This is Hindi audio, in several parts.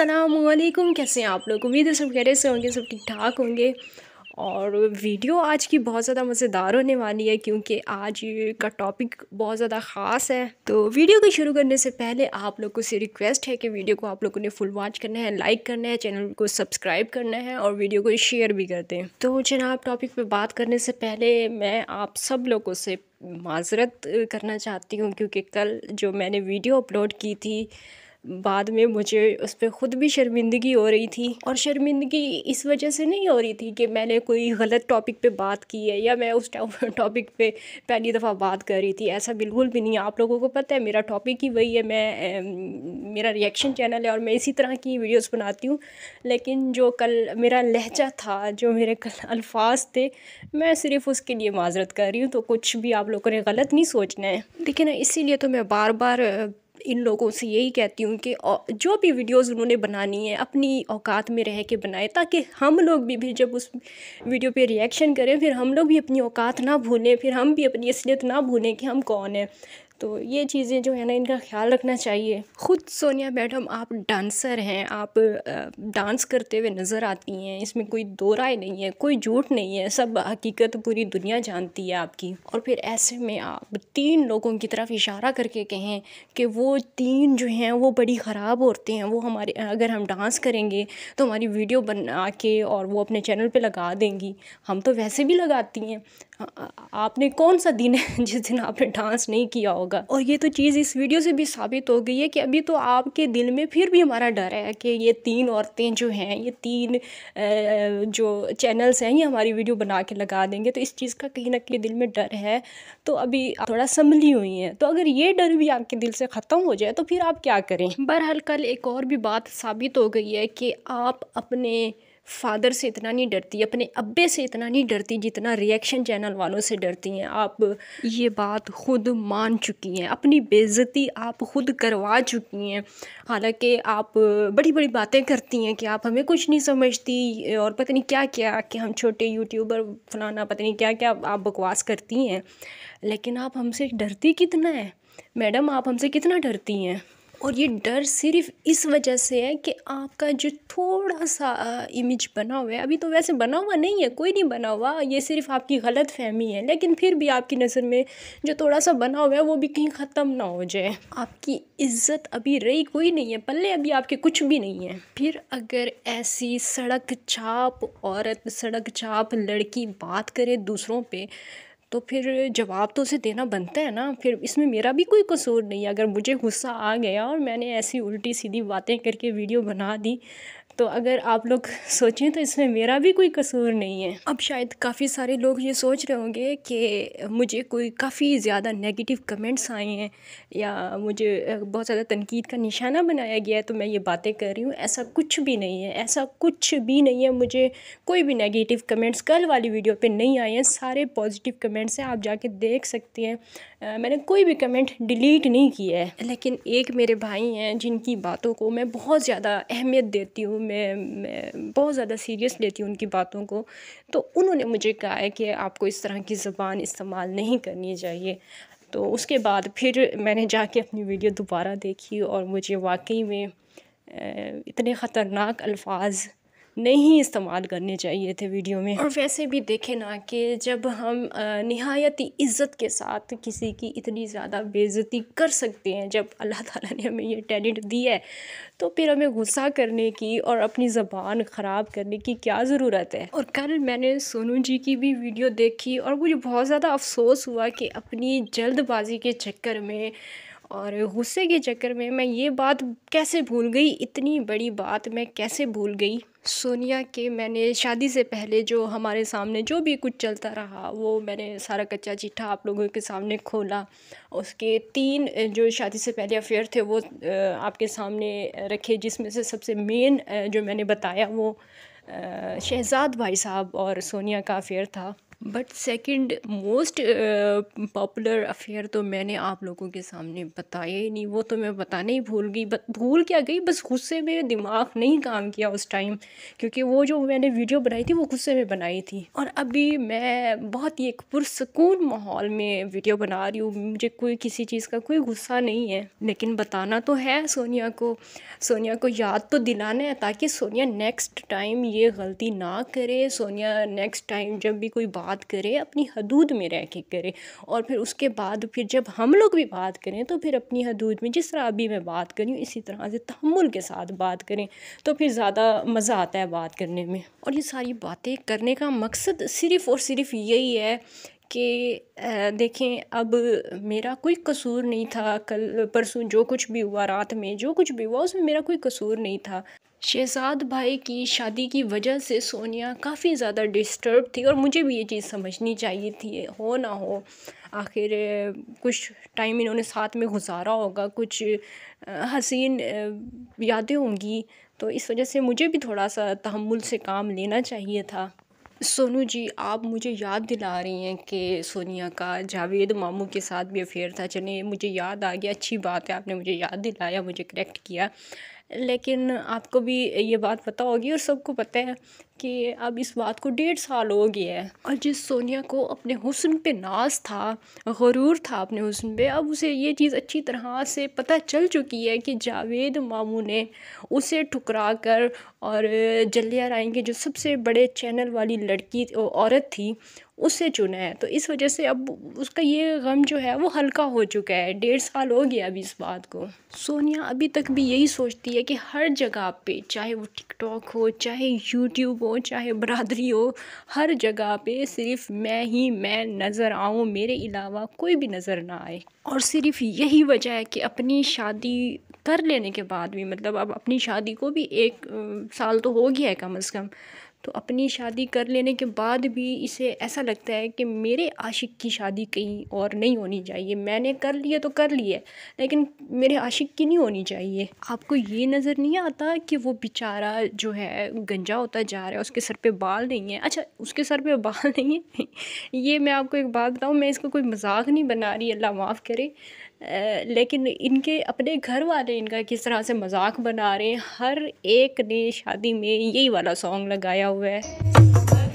असलकुम कैसे हैं आप लोग उम्मीद है सब खैर से होंगे सब ठीक ठाक होंगे और वीडियो आज की बहुत ज़्यादा मज़ेदार होने वाली है क्योंकि आज का टॉपिक बहुत ज़्यादा ख़ास है तो वीडियो को शुरू करने से पहले आप लोगों से रिक्वेस्ट है कि वीडियो को आप लोगों ने फुल वॉच करना है लाइक करना है चैनल को सब्सक्राइब करना है और वीडियो को शेयर भी कर दें तो जनाब टॉपिक पर बात करने से पहले मैं आप सब लोगों से माजरत करना चाहती हूँ क्योंकि कल जो मैंने वीडियो अपलोड की थी बाद में मुझे उस पर ख़ुद भी शर्मिंदगी हो रही थी और शर्मिंदगी इस वजह से नहीं हो रही थी कि मैंने कोई गलत टॉपिक पे बात की है या मैं उस टॉपिक पे पहली दफ़ा बात कर रही थी ऐसा बिल्कुल भी नहीं आप लोगों को पता है मेरा टॉपिक ही वही है मैं मेरा रिएक्शन चैनल है और मैं इसी तरह की वीडियोज़ बनाती हूँ लेकिन जो कल मेरा लहजा था जो मेरे कल अल्फाज थे मैं सिर्फ उसके लिए माजरत कर रही हूँ तो कुछ भी आप लोगों ने गलत नहीं सोचना है देखिए ना इसीलिए तो मैं बार बार इन लोगों से यही कहती हूँ कि जो भी वीडियोस उन्होंने बनानी है अपनी औकात में रह के बनाए ताकि हम लोग भी, भी जब उस वीडियो पे रिएक्शन करें फिर हम लोग भी अपनी औकात ना भूलें फिर हम भी अपनी असलियत ना भूलें कि हम कौन हैं तो ये चीज़ें जो है ना इनका ख्याल रखना चाहिए ख़ुद सोनिया मैडम आप डांसर हैं आप डांस करते हुए नज़र आती हैं इसमें कोई दो राय नहीं है कोई झूठ नहीं है सब हकीकत पूरी दुनिया जानती है आपकी और फिर ऐसे में आप तीन लोगों की तरफ इशारा करके कहें कि वो तीन जो हैं वो बड़ी ख़राब औरतें हैं वो हमारे अगर हम डांस करेंगे तो हमारी वीडियो बना के और वो अपने चैनल पर लगा देंगी हम तो वैसे भी लगाती हैं आपने कौन सा दिन है जिस दिन आपने डांस नहीं किया होगा और ये तो चीज़ इस वीडियो से भी साबित हो गई है कि अभी तो आपके दिल में फिर भी हमारा डर है कि ये तीन औरतें जो हैं ये तीन जो चैनल्स हैं ये हमारी वीडियो बना के लगा देंगे तो इस चीज़ का कहीं ना कहीं दिल में डर है तो अभी थोड़ा संभली हुई हैं तो अगर ये डर भी आपके दिल से ख़त्म हो जाए तो फिर आप क्या करें बहरहाल कल एक और भी बात साबित हो गई है कि आप अपने फादर से इतना नहीं डरती अपने अब्बे से इतना नहीं डरती जितना रिएक्शन चैनल वालों से डरती हैं आप ये बात खुद मान चुकी हैं अपनी बेज़ती आप खुद करवा चुकी हैं हालांकि आप बड़ी बड़ी बातें करती हैं कि आप हमें कुछ नहीं समझती और पता नहीं क्या क्या कि हम छोटे यूट्यूबर फलाना पता नहीं क्या क्या आप बकवास करती हैं लेकिन आप हमसे डरती कितना है मैडम आप हमसे कितना डरती हैं और ये डर सिर्फ इस वजह से है कि आपका जो थोड़ा सा इमेज बना हुआ है अभी तो वैसे बना हुआ नहीं है कोई नहीं बना हुआ ये सिर्फ आपकी गलत फहमी है लेकिन फिर भी आपकी नज़र में जो थोड़ा सा बना हुआ है वो भी कहीं ख़त्म ना हो जाए आपकी इज्जत अभी रही कोई नहीं है पल्ले अभी आपके कुछ भी नहीं है फिर अगर ऐसी सड़क छाप औरत सड़क छाप लड़की बात करे दूसरों पर तो फिर जवाब तो उसे देना बनता है ना फिर इसमें मेरा भी कोई कसूर नहीं है अगर मुझे गुस्सा आ गया और मैंने ऐसी उल्टी सीधी बातें करके वीडियो बना दी तो अगर आप लोग सोचें तो इसमें मेरा भी कोई कसूर नहीं है अब शायद काफ़ी सारे लोग ये सोच रहे होंगे कि मुझे कोई काफ़ी ज़्यादा नेगेटिव कमेंट्स आए हैं या मुझे बहुत ज़्यादा तनकीद का निशाना बनाया गया है तो मैं ये बातें कर रही हूँ ऐसा कुछ भी नहीं है ऐसा कुछ भी नहीं है मुझे कोई भी नेगेटिव कमेंट्स कल वाली वीडियो पर नहीं आए हैं सारे पॉजिटिव कमेंट्स हैं आप जाके देख सकते हैं मैंने कोई भी कमेंट डिलीट नहीं किया है लेकिन एक मेरे भाई हैं जिनकी बातों को मैं बहुत ज़्यादा अहमियत देती हूँ मैं मैं बहुत ज़्यादा सीरियस लेती हूँ उनकी बातों को तो उन्होंने मुझे कहा है कि आपको इस तरह की ज़बान इस्तेमाल नहीं करनी चाहिए तो उसके बाद फिर मैंने जाके अपनी वीडियो दोबारा देखी और मुझे वाकई में इतने ख़तरनाक अल्फाज नहीं इस्तेमाल करने चाहिए थे वीडियो में और वैसे भी देखें ना कि जब हम नहायती इज़्ज़त के साथ किसी की इतनी ज़्यादा बेज़ती कर सकते हैं जब अल्लाह ताला ने हमें ये टैलेंट दिया है तो फिर हमें गुस्सा करने की और अपनी ज़बान ख़राब करने की क्या ज़रूरत है और कल मैंने सोनू जी की भी वीडियो देखी और मुझे बहुत ज़्यादा अफसोस हुआ कि अपनी जल्दबाजी के चक्कर में और गुस्से के चक्कर में मैं ये बात कैसे भूल गई इतनी बड़ी बात मैं कैसे भूल गई सोनिया के मैंने शादी से पहले जो हमारे सामने जो भी कुछ चलता रहा वो मैंने सारा कच्चा चिट्ठा आप लोगों के सामने खोला उसके तीन जो शादी से पहले अफेयर थे वो आपके सामने रखे जिसमें से सबसे मेन जो मैंने बताया वो शहजाद भाई साहब और सोनिया का अफेयर था but second most popular affair तो मैंने आप लोगों के सामने बताया ही नहीं वो तो मैं बताने ही भूल गई बत, भूल क्या गई बस गुस्से में दिमाग नहीं काम किया उस टाइम क्योंकि वो जो मैंने वीडियो बनाई थी वो गुस्से में बनाई थी और अभी मैं बहुत ही एक पुरसकून माहौल में वीडियो बना रही हूँ मुझे कोई किसी चीज़ का कोई गुस्सा नहीं है लेकिन बताना तो है सोनिया को सोनिया को याद तो दिलाना है ताकि सोनिया नेक्स्ट टाइम ये गलती ना करे सोनिया नेक्स्ट टाइम जब भी कोई बात बात करें अपनी हदूद में रह के करें और फिर उसके बाद फिर जब हम लोग भी बात करें तो फिर अपनी हदूद में जिस तरह अभी मैं बात करी हूँ इसी तरह से तहमुल के साथ बात करें तो फिर ज़्यादा मज़ा आता है बात करने में और ये सारी बातें करने का मकसद सिर्फ़ और सिर्फ यही है कि देखें अब मेरा कोई कसूर नहीं था कल परसों जो कुछ भी हुआ रात में जो कुछ भी हुआ उसमें मेरा कोई कसूर नहीं था शहजाद भाई की शादी की वजह से सोनिया काफ़ी ज़्यादा डिस्टर्ब थी और मुझे भी ये चीज़ समझनी चाहिए थी हो ना हो आखिर कुछ टाइम इन्होंने साथ में गुजारा होगा कुछ हसीन यादें होंगी तो इस वजह से मुझे भी थोड़ा सा तहमुल से काम लेना चाहिए था सोनू जी आप मुझे याद दिला रही हैं कि सोनिया का जावेद मामू के साथ भी अफेयर था चलिए मुझे याद आ गया अच्छी बात है आपने मुझे याद दिलाया मुझे करेक्ट किया लेकिन आपको भी ये बात पता होगी और सबको पता है कि अब इस बात को डेढ़ साल हो गया है और जिस सोनिया को अपने हुसन पे नाज था गरूर था अपने हुसन पे अब उसे ये चीज़ अच्छी तरह से पता चल चुकी है कि जावेद मामू ने उसे ठुकरा कर और जलिया राय के जो सबसे बड़े चैनल वाली लड़की औरत थी उससे चुना है तो इस वजह से अब उसका ये गम जो है वो हल्का हो चुका है डेढ़ साल हो गया अभी इस बात को सोनिया अभी तक भी यही सोचती है कि हर जगह पे चाहे वो टिकटॉक हो चाहे यूट्यूब हो चाहे बरदरी हो हर जगह पे सिर्फ मैं ही मैं नज़र आऊँ मेरे अलावा कोई भी नज़र ना आए और सिर्फ यही वजह है कि अपनी शादी कर लेने के बाद भी मतलब अब अपनी शादी को भी एक साल तो हो गया है कम अज़ कम तो अपनी शादी कर लेने के बाद भी इसे ऐसा लगता है कि मेरे आशिक़ की शादी कहीं और नहीं होनी चाहिए मैंने कर लिए तो कर लिए लेकिन मेरे आशिक़ की नहीं होनी चाहिए आपको ये नज़र नहीं आता कि वो बेचारा जो है गंजा होता जा रहा है उसके सर पे बाल नहीं है अच्छा उसके सर पे बाल नहीं है ये मैं आपको एक बात बताऊँ मैं इसका कोई मजाक नहीं बना रही अल्लाह माफ़ करे आ, लेकिन इनके अपने घर वाले इनका किस तरह से मजाक बना रहे हैं हर एक ने शादी में यही वाला सॉन्ग लगाया हुआ है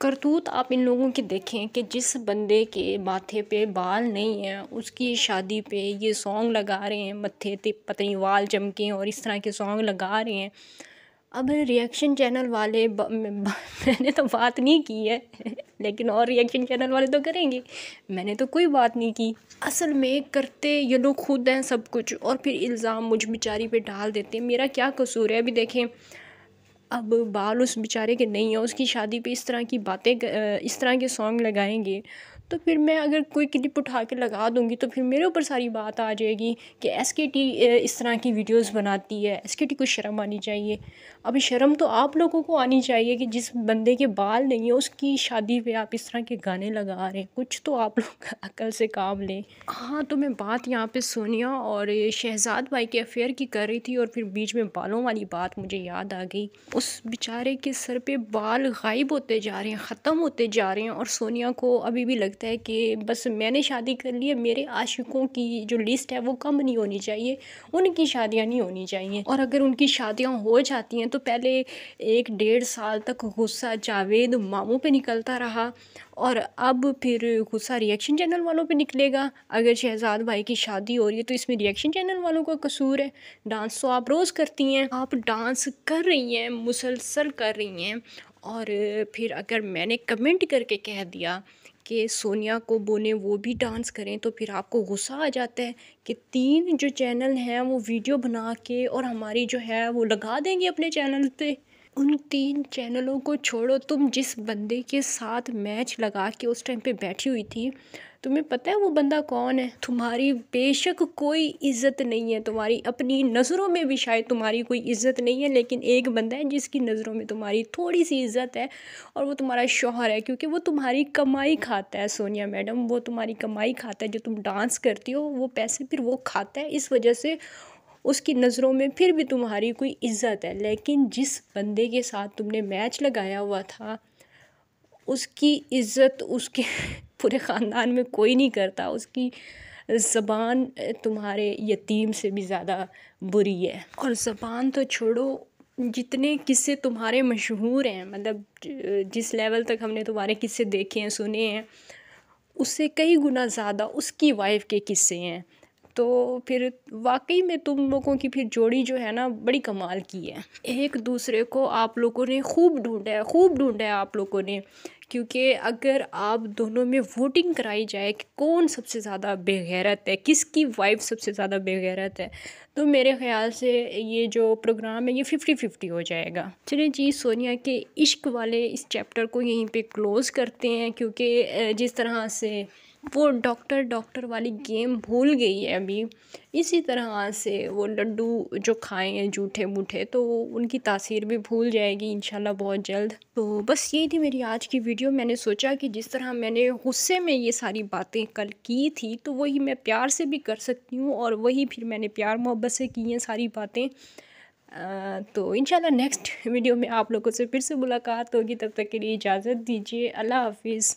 करतूत आप इन लोगों के देखें कि जिस बंदे के माथे पे बाल नहीं हैं उसकी शादी पे ये सॉन्ग लगा रहे हैं मत्थे ते पतनी वाल चमके और इस तरह के सॉन्ग लगा रहे हैं अब रिएक्शन चैनल वाले ब, ब, मैंने तो बात नहीं की है लेकिन और रिएक्शन चैनल वाले तो करेंगे मैंने तो कोई बात नहीं की असल में करते ये लोग खुद हैं सब कुछ और फिर इल्ज़ाम मुझ बेचारी पे डाल देते हैं मेरा क्या कसूर है अभी देखें अब बाल उस बेचारे के नहीं है उसकी शादी पे इस तरह की बातें इस तरह के सॉन्ग लगाएंगे तो फिर मैं अगर कोई क्लिप उठा के लगा दूंगी तो फिर मेरे ऊपर सारी बात आ जाएगी कि एस के टी इस तरह की वीडियोस बनाती है एस के टी को शर्म आनी चाहिए अब शर्म तो आप लोगों को आनी चाहिए कि जिस बंदे के बाल नहीं है उसकी शादी पे आप इस तरह के गाने लगा रहे हैं कुछ तो आप लोग अकल से काम लें हाँ तो मैं बात यहाँ पर सोनिया और शहजाद भाई के अफेयर की कर रही थी और फिर बीच में बालों वाली बात मुझे याद आ गई उस बेचारे के सर पर बाल गायब होते जा रहे हैं ख़त्म होते जा रहे हैं और सोनिया को अभी भी लग लगता है कि बस मैंने शादी कर ली है मेरे आशिकों की जो लिस्ट है वो कम नहीं होनी चाहिए उनकी शादियाँ नहीं होनी चाहिए और अगर उनकी शादियाँ हो जाती हैं तो पहले एक डेढ़ साल तक गुस्सा जावेद मामों पे निकलता रहा और अब फिर गुस्सा रिएक्शन चैनल वालों पे निकलेगा अगर शहजाद भाई की शादी हो रही है तो इसमें रिएक्शन चैनल वालों का कसूर है डांस तो आप रोज़ करती हैं आप डांस कर रही हैं मुसलसल कर रही हैं और फिर अगर मैंने कमेंट करके कह दिया कि सोनिया को बोने वो भी डांस करें तो फिर आपको गुस्सा आ जाता है कि तीन जो चैनल हैं वो वीडियो बना के और हमारी जो है वो लगा देंगे अपने चैनल पे उन तीन चैनलों को छोड़ो तुम जिस बंदे के साथ मैच लगा के उस टाइम पे बैठी हुई थी तुम्हें पता है वो बंदा कौन है तुम्हारी बेशक कोई इज़्ज़त नहीं है तुम्हारी अपनी नज़रों में भी शायद तुम्हारी कोई इज़्ज़त नहीं है लेकिन एक बंदा है जिसकी नज़रों में तुम्हारी थोड़ी सी इज़्ज़त है और वो तुम्हारा शोहर है क्योंकि वो तुम्हारी कमाई खाता है सोनिया मैडम वो तुम्हारी कमाई खाता है जो तुम डांस करती हो वो पैसे फिर वो खाता है इस वजह से उसकी नज़रों में फिर भी तुम्हारी कोई इज़्ज़त है लेकिन जिस बंदे के साथ तुमने मैच लगाया हुआ था उसकी इज़्ज़त उसके पूरे ख़ानदान में कोई नहीं करता उसकी ज़बान तुम्हारे यतीम से भी ज़्यादा बुरी है और ज़बान तो छोड़ो जितने किस्से तुम्हारे मशहूर हैं मतलब जिस लेवल तक हमने तुम्हारे किस्से देखे हैं सुने हैं उससे कई गुना ज़्यादा उसकी वाइफ के किस्से हैं तो फिर वाकई में तुम लोगों की फिर जोड़ी जो है ना बड़ी कमाल की है एक दूसरे को आप लोगों ने खूब ढूंढा है खूब ढूंढा है आप लोगों ने क्योंकि अगर आप दोनों में वोटिंग कराई जाए कि कौन सबसे ज़्यादा बेगैरत है किसकी वाइफ सबसे ज़्यादा बेगैरत है तो मेरे ख्याल से ये जो प्रोग्राम है ये फिफ्टी फिफ्टी हो जाएगा चलिए जी सोनिया के इश्क वाले इस चैप्टर को यहीं पे क्लोज़ करते हैं क्योंकि जिस तरह से वो डॉक्टर डॉक्टर वाली गेम भूल गई है अभी इसी तरह से वो लड्डू जो खाए हैं जूठे मूठे तो उनकी तासीर भी भूल जाएगी इनशाला बहुत जल्द तो बस यही थी मेरी आज की वीडियो मैंने सोचा कि जिस तरह मैंने गुस्से में ये सारी बातें कल की थी तो वही मैं प्यार से भी कर सकती हूँ और वही फिर मैंने प्यार मोहब्बत से की हैं सारी बातें तो इनशाला नेक्स्ट वीडियो में आप लोगों से फिर से मुलाकात होगी तब तक के लिए इजाज़त दीजिए अल्लाह हाफिज़